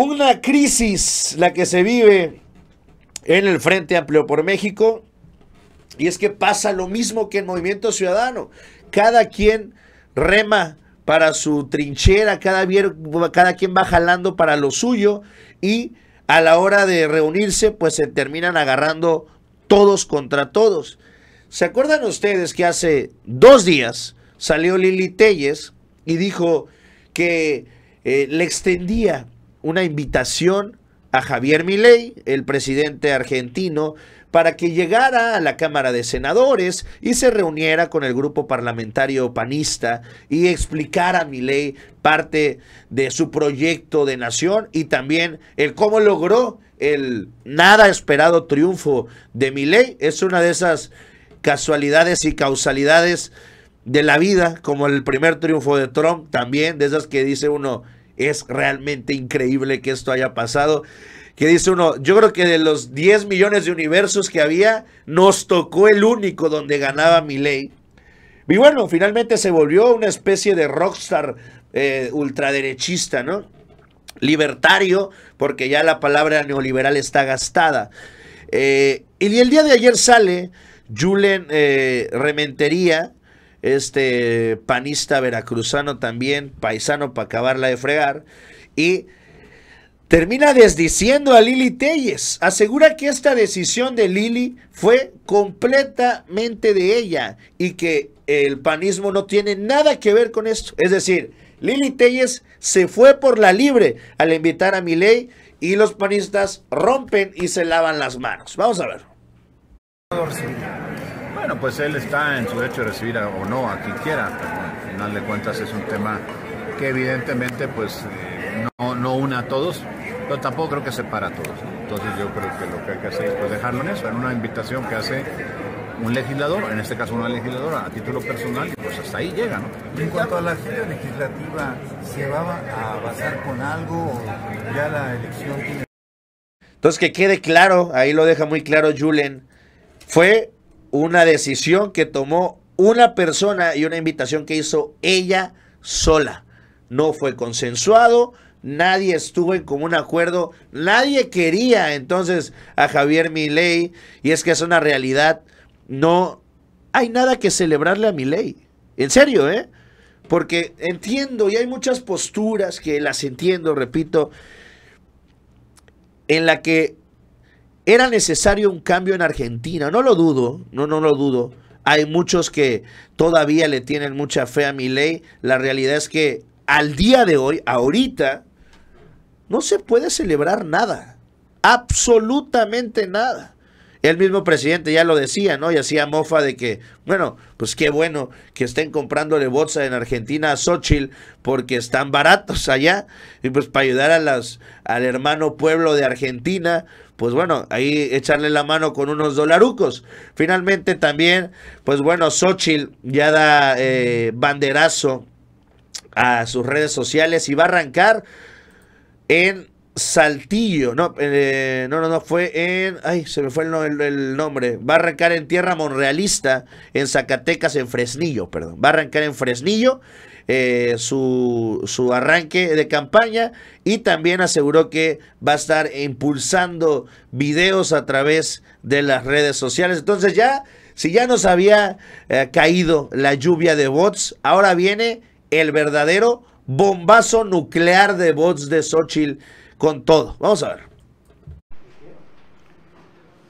Una crisis la que se vive en el Frente Amplio por México. Y es que pasa lo mismo que en Movimiento Ciudadano. Cada quien rema para su trinchera, cada, cada quien va jalando para lo suyo y a la hora de reunirse pues se terminan agarrando todos contra todos. ¿Se acuerdan ustedes que hace dos días salió Lili Telles y dijo que eh, le extendía una invitación a Javier Milei, el presidente argentino, para que llegara a la Cámara de Senadores y se reuniera con el grupo parlamentario panista y explicara a Milei parte de su proyecto de nación y también el cómo logró el nada esperado triunfo de Milei. Es una de esas casualidades y causalidades de la vida, como el primer triunfo de Trump también, de esas que dice uno, es realmente increíble que esto haya pasado. Que dice uno, yo creo que de los 10 millones de universos que había, nos tocó el único donde ganaba ley. Y bueno, finalmente se volvió una especie de rockstar eh, ultraderechista, ¿no? Libertario, porque ya la palabra neoliberal está gastada. Eh, y el día de ayer sale Julen eh, Rementería, este panista veracruzano también, paisano para acabarla de fregar, y termina desdiciendo a Lili Telles. Asegura que esta decisión de Lili fue completamente de ella y que el panismo no tiene nada que ver con esto. Es decir, Lili Telles se fue por la libre al invitar a Milei y los panistas rompen y se lavan las manos. Vamos a ver. Bueno, pues él está en su derecho de recibir o no a quien quiera, pero al final de cuentas es un tema que evidentemente pues eh, no, una a todos, pero tampoco creo que separa a todos. Entonces yo creo que lo que hay que hacer es pues, dejarlo en eso, en una invitación que hace un legislador, en este caso una legisladora, a título personal, y pues hasta ahí llega, ¿no? en cuanto a la agenda legislativa, ¿se va a avanzar con algo o ya la elección tiene... Entonces que quede claro, ahí lo deja muy claro Julen, fue una decisión que tomó una persona y una invitación que hizo ella sola. No fue consensuado, nadie estuvo en común acuerdo, nadie quería entonces a Javier Milei y es que es una realidad, no hay nada que celebrarle a Milei. En serio, ¿eh? Porque entiendo y hay muchas posturas que las entiendo, repito, en la que era necesario un cambio en Argentina, no lo dudo, no, no lo dudo. Hay muchos que todavía le tienen mucha fe a mi ley. La realidad es que al día de hoy, ahorita, no se puede celebrar nada. Absolutamente nada. El mismo presidente ya lo decía, ¿no? Y hacía mofa de que, bueno, pues qué bueno que estén comprándole bolsa en Argentina a Xochitl porque están baratos allá. Y pues para ayudar a las, al hermano pueblo de Argentina, pues bueno, ahí echarle la mano con unos dolarucos. Finalmente también, pues bueno, Xochitl ya da eh, banderazo a sus redes sociales y va a arrancar en Saltillo, no, eh, no, no, no, fue en, ay, se me fue el, nombre, va a arrancar en tierra monrealista, en Zacatecas, en Fresnillo, perdón, va a arrancar en Fresnillo eh, su, su arranque de campaña y también aseguró que va a estar impulsando videos a través de las redes sociales, entonces ya, si ya nos había eh, caído la lluvia de bots, ahora viene el verdadero bombazo nuclear de bots de Xochitl con todo. Vamos a ver.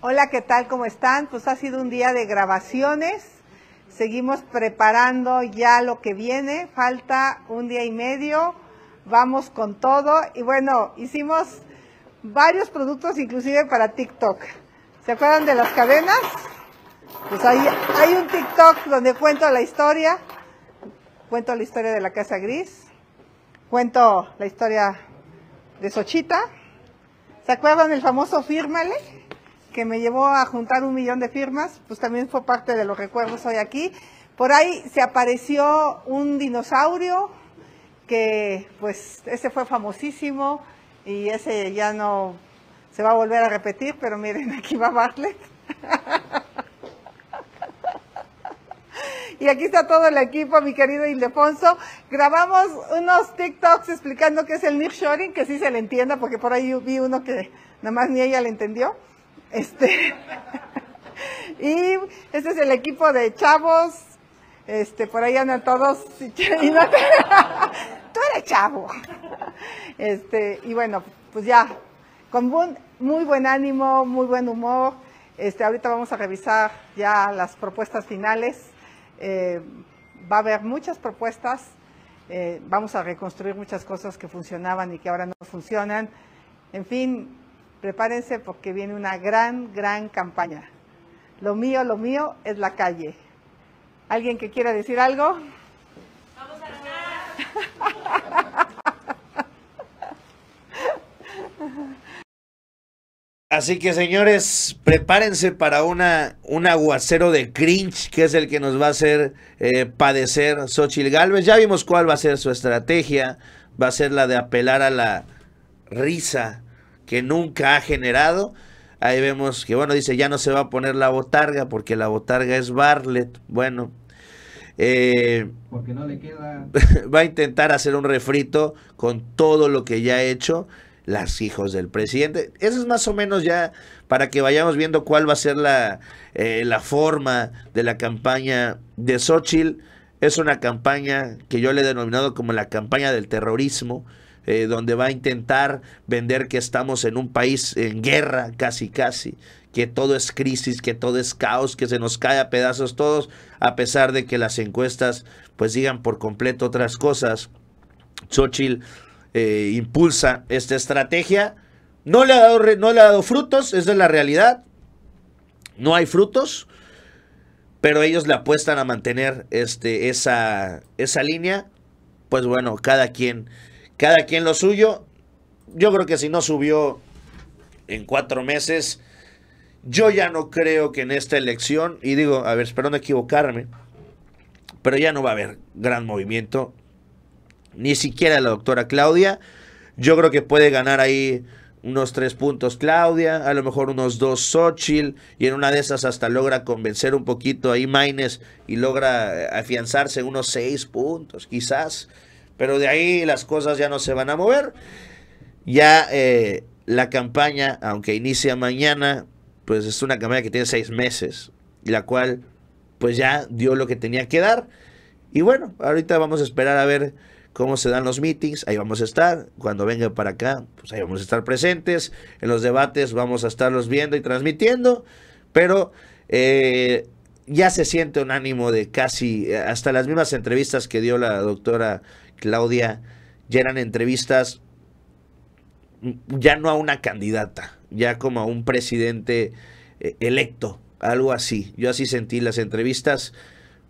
Hola, ¿qué tal? ¿Cómo están? Pues ha sido un día de grabaciones. Seguimos preparando ya lo que viene. Falta un día y medio. Vamos con todo. Y bueno, hicimos varios productos, inclusive para TikTok. ¿Se acuerdan de las cadenas? Pues ahí hay un TikTok donde cuento la historia. Cuento la historia de la Casa Gris, cuento la historia de Sochita. ¿Se acuerdan del famoso Fírmale? Que me llevó a juntar un millón de firmas. Pues también fue parte de los recuerdos hoy aquí. Por ahí se apareció un dinosaurio que pues ese fue famosísimo y ese ya no se va a volver a repetir, pero miren, aquí va Bartlett. y aquí está todo el equipo, mi querido Ildefonso. Grabamos unos TikToks explicando qué es el nip-shorting, que sí se le entienda, porque por ahí vi uno que nada más ni ella le entendió. Este. y este es el equipo de chavos. Este, por ahí andan todos. Tú eres chavo. Este, y bueno, pues ya, con muy buen ánimo, muy buen humor. Este, ahorita vamos a revisar ya las propuestas finales. Eh, va a haber muchas propuestas, eh, vamos a reconstruir muchas cosas que funcionaban y que ahora no funcionan. En fin, prepárense porque viene una gran, gran campaña. Lo mío, lo mío es la calle. ¿Alguien que quiera decir algo? Vamos a ganar. Así que señores, prepárense para una, un aguacero de cringe que es el que nos va a hacer eh, padecer Xochitl Galvez. Ya vimos cuál va a ser su estrategia. Va a ser la de apelar a la risa que nunca ha generado. Ahí vemos que, bueno, dice ya no se va a poner la botarga porque la botarga es Bartlett. Bueno, eh, porque no le queda. va a intentar hacer un refrito con todo lo que ya ha hecho las hijos del presidente. Eso es más o menos ya para que vayamos viendo cuál va a ser la, eh, la forma de la campaña de Xochitl. Es una campaña que yo le he denominado como la campaña del terrorismo. Eh, donde va a intentar vender que estamos en un país en guerra, casi casi, que todo es crisis, que todo es caos, que se nos cae a pedazos todos, a pesar de que las encuestas pues digan por completo otras cosas. Xochitl eh, impulsa esta estrategia. No le, ha dado, no le ha dado frutos, esa es la realidad. No hay frutos, pero ellos le apuestan a mantener este, esa, esa línea. Pues bueno, cada quien, cada quien lo suyo. Yo creo que si no subió en cuatro meses, yo ya no creo que en esta elección, y digo, a ver, espero no equivocarme, pero ya no va a haber gran movimiento ni siquiera la doctora Claudia. Yo creo que puede ganar ahí unos tres puntos Claudia, a lo mejor unos dos Xochitl, y en una de esas hasta logra convencer un poquito ahí Maines y logra eh, afianzarse unos seis puntos, quizás. Pero de ahí las cosas ya no se van a mover. Ya eh, la campaña, aunque inicia mañana, pues es una campaña que tiene seis meses, la cual pues ya dio lo que tenía que dar. Y bueno, ahorita vamos a esperar a ver cómo se dan los meetings, ahí vamos a estar. Cuando venga para acá, pues ahí vamos a estar presentes. En los debates vamos a estarlos viendo y transmitiendo. Pero eh, ya se siente un ánimo de casi, eh, hasta las mismas entrevistas que dio la doctora Claudia, ya eran entrevistas mm, ya no a una candidata, ya como a un presidente eh, electo, algo así. Yo así sentí las entrevistas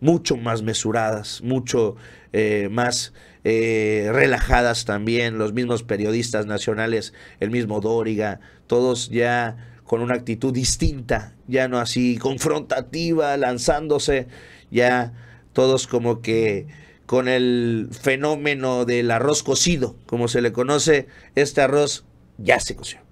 mucho más mesuradas, mucho eh, más eh, relajadas también, los mismos periodistas nacionales, el mismo Doriga, todos ya con una actitud distinta, ya no así confrontativa, lanzándose, ya todos como que con el fenómeno del arroz cocido, como se le conoce, este arroz ya se coció.